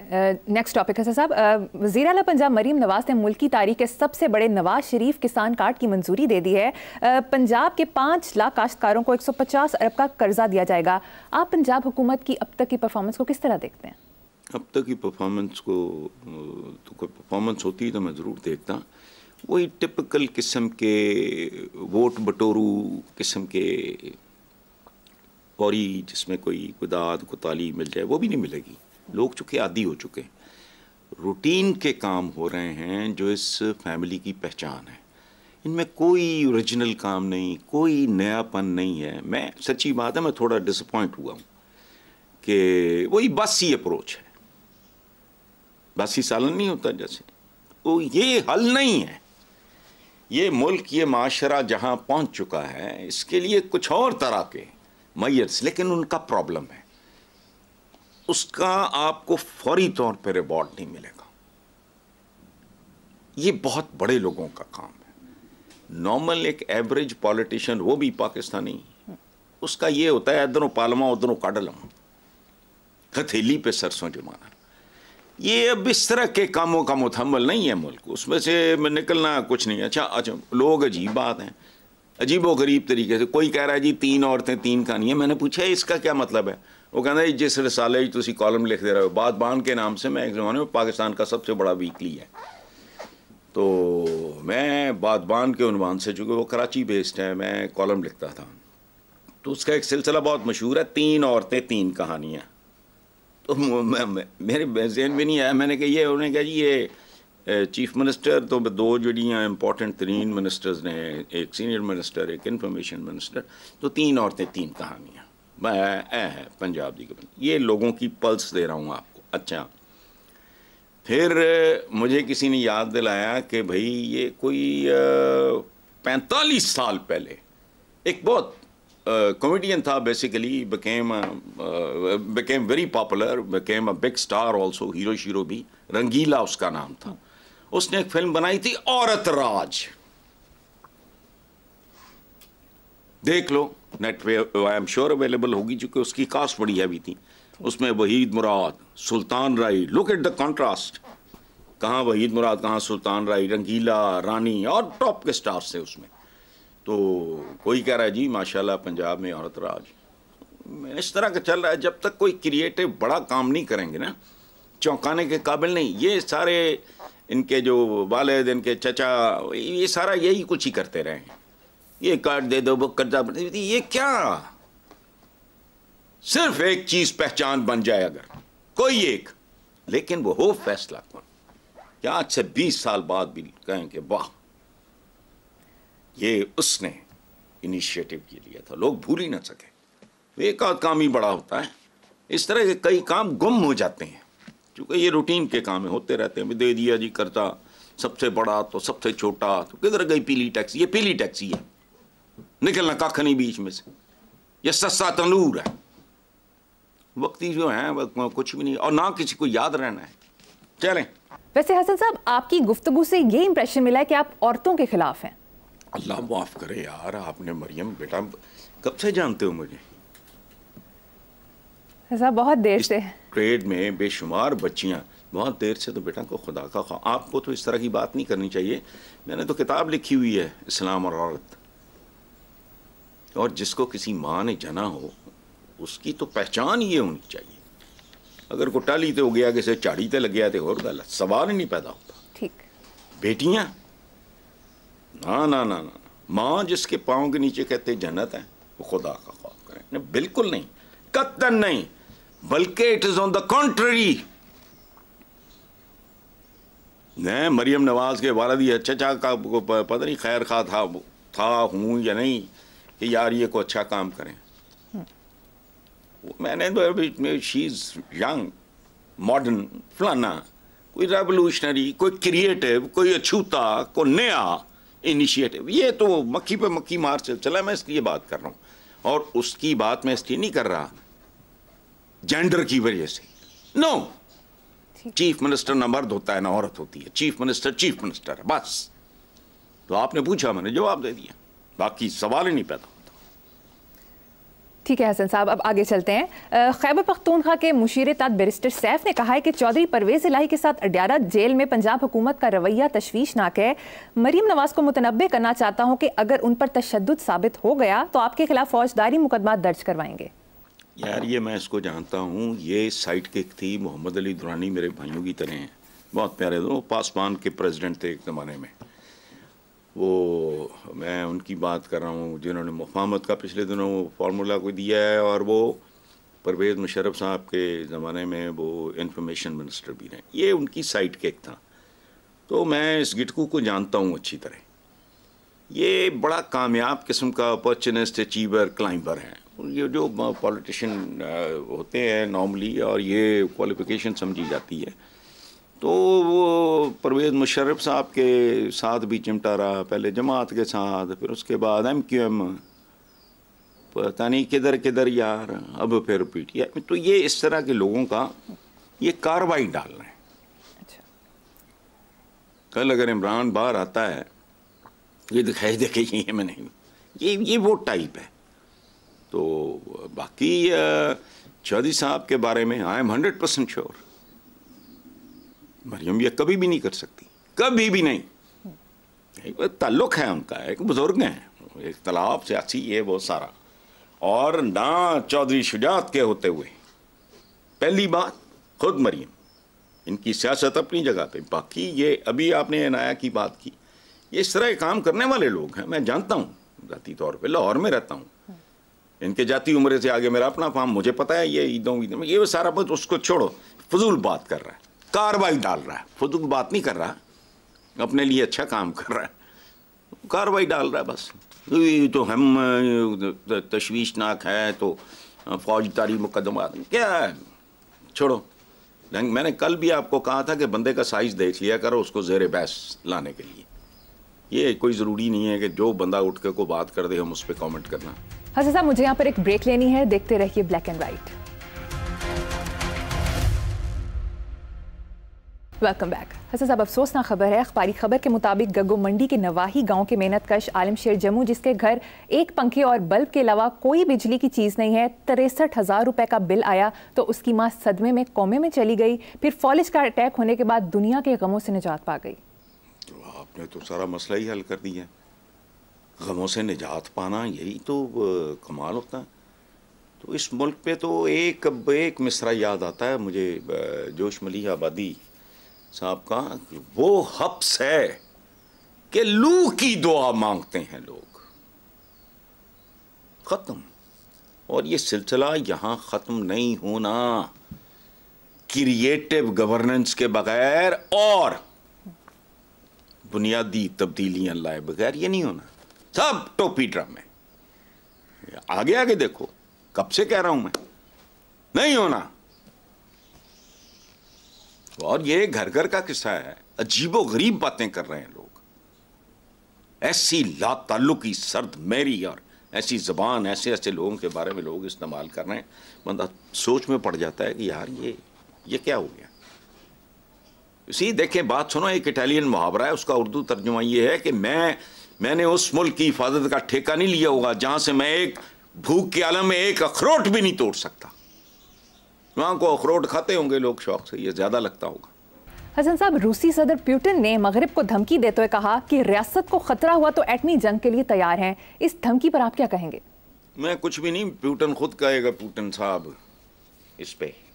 Next topic है साहब वजी अला पंजाब मरीम नवाज ने मुल्क की तारीख के सबसे बड़े नवाज शरीफ किसान कार्ड की मंजूरी दे दी है पंजाब के पाँच लाख काश्तकारों को 150 अरब का कर्जा दिया जाएगा आप पंजाब हुकूमत की अब तक की परफॉर्मेंस को किस तरह देखते हैं अब तक की परफॉर्मेंस को तो कोई परफॉर्मेंस होती तो मैं ज़रूर देखता वही टिपिकल किस्म के वोट बटोरू किस्म के फौरी जिसमें कोई कुदात दाद मिल जाए वो भी नहीं मिलेगी लोग चुके आदि हो चुके हैं रूटीन के काम हो रहे हैं जो इस फैमिली की पहचान है इनमें कोई ओरिजिनल काम नहीं कोई नयापन नहीं है मैं सच्ची बात है मैं थोड़ा डिसअपॉइंट हुआ हूँ कि वही बस ही अप्रोच है बस ही सालन नहीं होता जैसे तो ये हल नहीं है ये मुल्क ये माशरा जहाँ पहुँच चुका है इसके लिए कुछ और तरह के मैयर्स लेकिन उनका प्रॉब्लम है उसका आपको फौरी तौर पर रिवॉर्ड नहीं मिलेगा ये बहुत बड़े लोगों का काम है नॉर्मल एक एवरेज पॉलिटिशियन वो भी पाकिस्तानी उसका ये होता है इधरों पालमा उधरों काडलम हथेली पे सरसों जमाना ये अब इस तरह के कामों का मुथम्मल नहीं है मुल्क उसमें से निकलना कुछ नहीं अच्छा अच्छा लोग अजीब बात हैं अजीब गरीब तरीके से कोई कह रहा है जी तीन औरतें तीन कहानियाँ मैंने पूछा इसका क्या मतलब है वो कहना है जिस रसाले तुम कॉलम लिख दे रहे हो बान के नाम से मैं एक ज़माने में पाकिस्तान का सबसे बड़ा वीकली है तो मैं बान के उनवान से चूँकि वो कराची बेस्ड है मैं कॉलम लिखता था तो उसका एक सिलसिला बहुत मशहूर है तीन औरतें तीन कहानियाँ तो मैं, मेरे जहन भी नहीं आया मैंने कहा ये उन्होंने कहा जी ये चीफ eh, मिनिस्टर तो दो जड़ियाँ इंपॉर्टेंट तरीन मिनिस्टर्स ने एक सीनियर मिनिस्टर एक इंफॉर्मेशन मिनिस्टर तो तीन औरतें तीन कहानियाँ ऐ है पंजाब की कहानी ये लोगों की पल्स दे रहा हूँ आपको अच्छा फिर eh, मुझे किसी ने याद दिलाया कि भाई ये कोई eh, पैंतालीस साल पहले एक बहुत कॉमेडियन था basically became became very popular became a big star also hero शीरो भी रंगीला उसका नाम था उसने एक फिल्म बनाई थी औरत राज देख लो नेट पे आई एम श्योर अवेलेबल होगी चूंकि उसकी कास्ट बड़ी हैवी थी उसमें Waheed Murad Sultan Rahi look at the contrast कहाँ वहीद मुराद कहाँ सुल्तान राय रंगीला रानी और टॉप के स्टार्स थे उसमें तो कोई कह रहा है जी माशाल्लाह पंजाब में औरत राज इस तरह का चल रहा है जब तक कोई क्रिएटिव बड़ा काम नहीं करेंगे ना चौंकाने के काबिल नहीं ये सारे इनके जो वालद इनके चचा ये सारा यही कुछ ही करते रहे ये कार्ड दे दो वो कर्जा ये क्या सिर्फ एक चीज पहचान बन जाए अगर कोई एक लेकिन वो हो फैसला कौन क्या आज से बीस साल बाद भी कहेंगे वाह ये उसने इनिशिएटिव के लिया था लोग भूल ही ना सके एक आध काम ही बड़ा होता है इस तरह के कई काम गुम हो जाते हैं क्योंकि ये रूटीन के काम होते रहते हैं दे दिया जी करता सबसे बड़ा तो सबसे छोटा तो किधर गई पीली टैक्सी ये पीली टैक्सी है निकलना कख नहीं बीच में से ये सस्ता तंदूर है वक्ती जो है कुछ भी नहीं और ना किसी को याद रहना है चले वैसे हसन साहब आपकी गुफ्तगु से ये इंप्रेशन मिला है कि आप औरतों के खिलाफ हैं अल्लाह माफ़ करे यार आपने मरियम बेटा कब से जानते हो मुझे ऐसा बहुत देर से ट्रेड में बेशुमार बच्चियाँ बहुत देर से तो बेटा को खुदा का खा आपको तो इस तरह की बात नहीं करनी चाहिए मैंने तो किताब लिखी हुई है इस्लाम और औरत और जिसको किसी माँ ने जना हो उसकी तो पहचान ये होनी चाहिए अगर कुटा ली तो हो गया किसी चाड़ी तो लग गया तो और गलत सवाल ही नहीं पैदा होता ठीक बेटियाँ ना ना ना ना माँ जिसके पाँव के नीचे कहते जन्नत है वो खुदा का खौफ करें बिल्कुल नहीं कत्तन नहीं बल्कि it is on the contrary Maryam Nawaz के वालद अच्छा अच्छा का पता नहीं खैर खा था था हूं या नहीं कि यार ये को अच्छा काम करें मैंने तो अभी शी इज़ यंग मॉडर्न फलाना कोई रेवोल्यूशनरी कोई क्रिएटिव कोई अछूता कोई नया इनिशिएटिव ये तो मक्खी पे मक्खी मार से चला मैं इसलिए बात कर रहा हूँ और उसकी बात मैं इसलिए नहीं कर रहा जेंडर की वजह से नो no. चीफ मिनिस्टर ना मर्द होता है ना औरत होती है चीफ मिनिस्टर चीफ मिनिस्टर है बस तो आपने पूछा मैंने जवाब दे दिया बाकी सवाल ही नहीं पैदा ठीक है हसन साहब अब आगे चलते हैं खैबर पख्तूनखा के मुशीर तात बैरिस्टर सैफ ने कहा है कि चौधरी परवेज इलाही के साथ अड्यारा जेल में पंजाब हुकूमत का रवैया तशवीशनाक है मरीम नवाज को मुतनबे करना चाहता हूं कि अगर उन पर तशद साबित हो गया तो आपके खिलाफ फौजदारी मुकदमा दर्ज करवाएंगे यार ये मैं इसको जानता हूँ ये साइड किक थी मोहम्मद अली दुरानी मेरे भाइयों की तरह हैं बहुत प्यारे दो पासवान के प्रेसिडेंट थे एक ज़माने में वो मैं उनकी बात कर रहा हूँ जिन्होंने मुफामत का पिछले दिनों फार्मूला को दिया है और वो परवेज़ मुशरफ साहब के ज़माने में वो इंफॉर्मेशन मिनिस्टर भी रहे ये उनकी साइड केक था तो मैं इस गिटकू को जानता हूँ अच्छी तरह ये बड़ा कामयाब किस्म का अपॉर्चुनिस्ट अचीवर क्लाइंबर हैं ये जो पॉलिटिशियन होते हैं नॉर्मली और ये क्वालिफिकेशन समझी जाती है तो वो परवेज़ मुशर्रफ साहब के साथ भी चिमटा रहा पहले जमात के साथ फिर उसके बाद एम क्यू एम पता नहीं किधर किधर यार अब फिर पी टी आई तो ये इस तरह के लोगों का ये कार्रवाई डालना है अच्छा कल अगर इमरान बाहर आता है ये दिखाई देखे ये मैंने ये ये वो टाइप है तो बाकी चौधरी साहब के बारे में I am hundred percent sure Maryam यह कभी भी नहीं कर सकती कभी भी नहीं एक ताल्लुक है उनका एक बुजुर्ग हैं एक तालाब सियासी ये वो सारा और ना चौधरी शुजात के होते हुए पहली बात खुद मरियम इनकी सियासत अपनी जगह पे बाकी ये अभी आपने नाया की बात की ये इस तरह काम करने वाले लोग हैं मैं जानता हूँ ज़ाती तौर पे लाहौर में रहता हूँ इनके जाती उम्र से आगे मेरा अपना फार्म मुझे पता है ये ईदों ईदों में ये सारा बस उसको छोड़ो फजूल बात कर रहा है कार्रवाई डाल रहा है फजूल बात नहीं कर रहा अपने लिए अच्छा काम कर रहा है कार्रवाई डाल रहा है बस तो हम तो तशवीशनाक है तो फौजदारी मुकदमा क्या है छोड़ो मैंने कल भी आपको कहा था कि बंदे का साइज देख लिया करो उसको जेर बहस लाने के लिए ये कोई ज़रूरी नहीं है कि जो बंदा उठ के को बात कर दे हम उस पर कॉमेंट करना हंसा साहब मुझे यहाँ पर एक ब्रेक लेनी है देखते रहिए black and white welcome back Hasan साहब अफसोसना खबर है अखबारी खबर के मुताबिक गगो मंडी के नवाही गांव के मेहनत कश आलम शेर जम्मू जिसके घर एक पंखे और बल्ब के अलावा कोई बिजली की चीज़ नहीं है तिरसठ हज़ार रुपये का बिल आया तो उसकी माँ सदमे में कोमे में चली गई फिर फॉलिश का अटैक होने के बाद दुनिया के गमों से निजात पा गई तो आपने तो सारा मसला ही हल कर दिया गमों से निजात पाना यही तो कमाल होता है तो इस मुल्क पे तो एक एक मिसरा याद आता है मुझे जोश मली आबादी साहब का वो हब्स है कि लू की दुआ मांगते हैं लोग ख़त्म और ये सिलसिला यहाँ ख़त्म नहीं होना क्रिएटिव गवर्नेंस के बगैर और बुनियादी तब्दीलियां लाए बगैर ये नहीं होना सब टोपी ड्रामे आगे आगे देखो कब से कह रहा हूं मैं नहीं होना और ये घर घर का किस्सा है अजीबो गरीब बातें कर रहे हैं लोग ऐसी लाताल्लुकी सर्द मेरी और ऐसी जबान ऐसे ऐसे लोगों के बारे में लोग इस्तेमाल कर रहे हैं बंदा सोच में पड़ जाता है कि यार ये ये क्या हो गया इसी देखें बात सुनो एक इटालियन मुहावरा है उसका उर्दू तर्जुमा ये है कि मैं मैंने उस मुल्क की हिफाजत का ठेका नहीं लिया होगा जहां से मैं एक भूख के आलम में एक अखरोट भी नहीं तोड़ सकता वहां को अखरोट खाते होंगे लोग शौक से यह ज़्यादा लगता होगा हसन साहब रूसी सदर प्यूटिन ने मगरब को धमकी देते हुए कहा कि रियासत को खतरा हुआ तो एटमी जंग के लिए तैयार हैं इस धमकी पर आप क्या कहेंगे मैं कुछ भी नहीं प्यूटन खुद कहेगा प्यूटन साहब इस पर